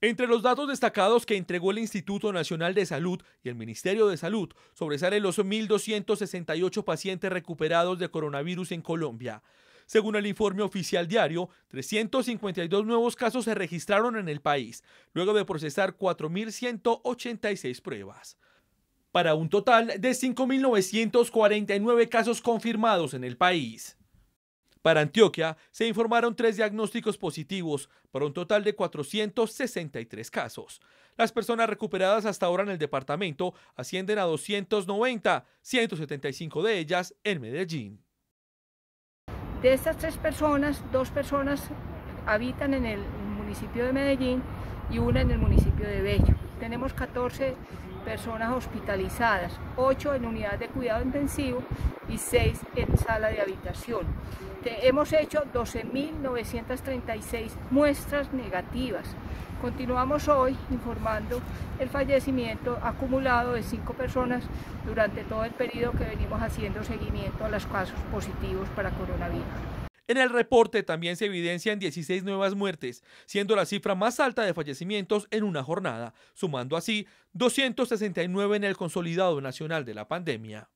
Entre los datos destacados que entregó el Instituto Nacional de Salud y el Ministerio de Salud, sobresalen los 1.268 pacientes recuperados de coronavirus en Colombia. Según el informe oficial diario, 352 nuevos casos se registraron en el país, luego de procesar 4.186 pruebas. Para un total de 5.949 casos confirmados en el país. Para Antioquia se informaron tres diagnósticos positivos para un total de 463 casos. Las personas recuperadas hasta ahora en el departamento ascienden a 290, 175 de ellas en Medellín. De estas tres personas, dos personas habitan en el municipio de Medellín y una en el municipio de Bello. Tenemos 14 personas hospitalizadas, 8 en unidad de cuidado intensivo y 6 en sala de habitación. Hemos hecho 12.936 muestras negativas. Continuamos hoy informando el fallecimiento acumulado de 5 personas durante todo el periodo que venimos haciendo seguimiento a los casos positivos para coronavirus. En el reporte también se evidencian 16 nuevas muertes, siendo la cifra más alta de fallecimientos en una jornada, sumando así 269 en el consolidado nacional de la pandemia.